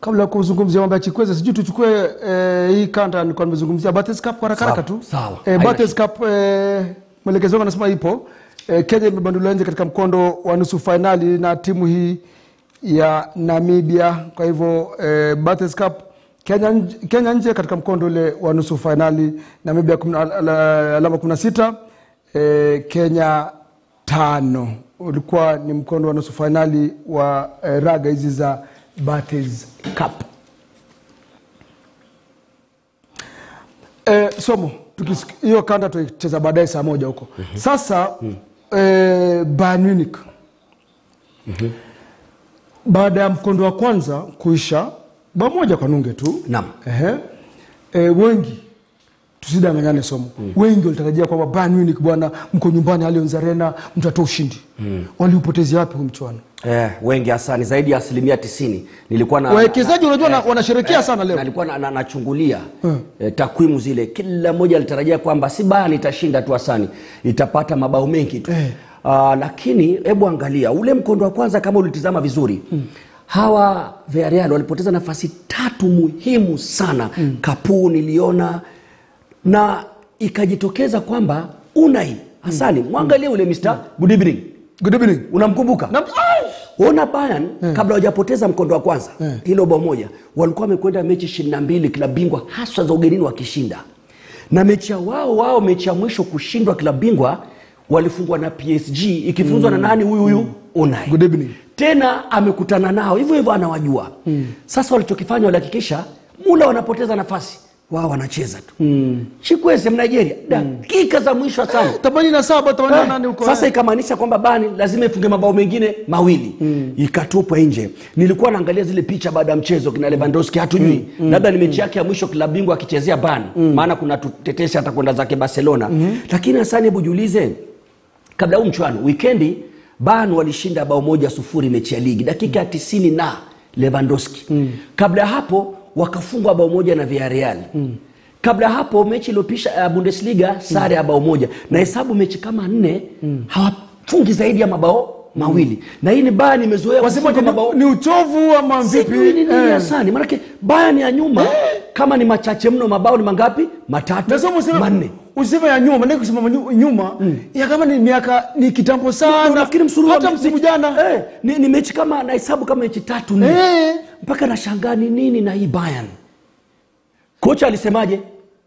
Kabla ya kuzungumzia mambo ya Chikweze, sijui tuchukue eh, hii kanda nilikuwa nimezungumzia Bates Cup kwa haraka haraka tu. Eh, Bates Cup eh, mwelekezo wangu anasema ipo. Eh, Kenya imebanduliwa nje katika mkondo wa nusu fainali na timu hii ya Namibia. Kwa hivyo eh, Bates Cup Kenya, Kenya nje katika mkondo ule wa nusu fainali, Namibia alama 16 eh, Kenya tano. Ulikuwa ni mkondo wa nusu fainali wa eh, raga hizi za but Barty's Cup. Eh, somo hiyo kanda tuicheza baadaye saa moja huko. mm -hmm. Sasa mm -hmm. eh, Bayern Munich mm -hmm. baada ya mkondo wa kwanza kuisha bao moja kwa nunge tu naam. Eh, eh, wengi tusidanganyane somo mm. wengi walitarajia kwamba Bayern Munich bwana, mko nyumbani Allianz Arena mtatoa ushindi mm. waliupotezea wapi huu mchuano eh? Wengi hasa ni zaidi ya asilimia tisini. Nilikuwa na wawekezaji unajua eh, wanasherekea eh, sana leo. Nilikuwa na, na, nachungulia eh. eh, takwimu zile, kila mmoja alitarajia kwamba si Bayern itashinda tu Hasani, itapata mabao mengi tu eh. Uh, lakini hebu angalia ule mkondo wa kwanza kama ulitizama vizuri mm. hawa Villarreal walipoteza nafasi tatu muhimu sana mm. Kapu niliona na ikajitokeza kwamba Unai Hasani mm. mwangalie ule Mr. Mm. Good evening. Good evening. Unamkumbuka? Ona bayan hmm. kabla wajapoteza mkondo wa kwanza yeah. Hmm. hilo bao moja walikuwa wamekwenda mechi ishirini na mbili klabu bingwa haswa za ugenini wakishinda, na mechi ya wao wao mechi ya mwisho kushindwa klabu bingwa walifungwa na PSG ikifunzwa mm. na hmm. nani huyu huyu mm. Good evening. Tena amekutana nao hivyo hivyo anawajua mm. Sasa walichokifanya walihakikisha mula wanapoteza nafasi wao wanacheza tu mm. Chikweze Mnigeria hmm. dakika mm. za mwisho eh, sana themanini na saba themanini na eh, nane huko sasa, eh. ikamaanisha kwamba Bani lazima ifunge mabao mengine mawili mm. ikatupwa nje. Nilikuwa naangalia zile picha baada ya mchezo kina Lewandowski hatujui mm. mm. labda ni mechi hmm. yake ya mwisho klabu bingwa akichezea Bani mm. maana kuna tutetesha atakwenda zake Barcelona mm. lakini Hasani, hebu jiulize kabla huu mchuano wikendi Bani walishinda bao moja sufuri mechi ya ligi dakika ya mm. tisini na Lewandowski mm. kabla hapo wakafungwa bao moja na Villarreal mm. kabla hapo mechi iliyopisha uh, Bundesliga sare ya mm. bao moja na hesabu mechi kama nne mm. hawafungi zaidi ya mabao mawili mm. na hii ni Bayern imezoea sababu ni, ni uchovu ama vipi? Ni nini eh. Hasani, maanake Bayern ya nyuma eh. kama ni machache mno, mabao ni mangapi? Matatu, manne uzima ya nyuma, ndaki kusimama nyuma mm. ya kama ni miaka ni kitambo sana. Unafikiri msururu hata msimu jana eh, ni, ni mechi kama na hesabu kama mechi tatu ni eh. mpaka nashangaa ni nini na hii Bayern. Kocha alisemaje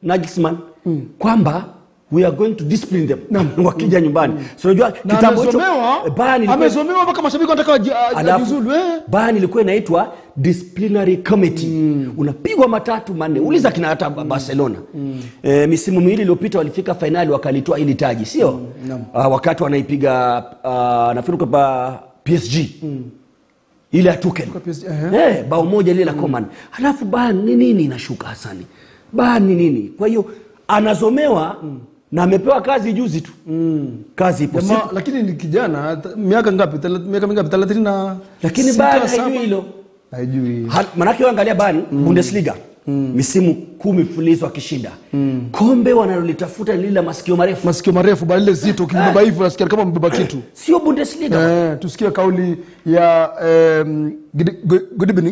nagisman mm. kwamba we are going to discipline them wakija nyumbani. Mm. So unajua kitabu hicho eh, bani amesomewa mpaka mashabiki wanataka ajiuzulu eh. Bani ilikuwa inaitwa disciplinary committee mm. Unapigwa matatu manne, uliza kina hata mm. Barcelona mm. E, misimu miwili iliyopita walifika finali wakalitoa ili taji, sio mm. uh, wakati wanaipiga uh, nafikiri kwa PSG mm ile ya Tuchel uh-huh. Eh, bao moja lile la mm. Coman mm. Halafu ni nini inashuka Hasani, ni nini? Kwa hiyo anazomewa mm na amepewa kazi juzi tu mm. kazi ipo Jama, lakini ni kijana miaka ngapi miaka mingapi 30 na lakini bado hajui hilo hajui manake angalia bani mm. Bundesliga mm. misimu kumi mfululizo akishinda mm. kombe wanalolitafuta lile masikio marefu masikio marefu bali ile zito ukibeba eh. hivyo nasikia kama mbeba eh. kitu sio Bundesliga eh, tusikie kauli ya um, good, good, good evening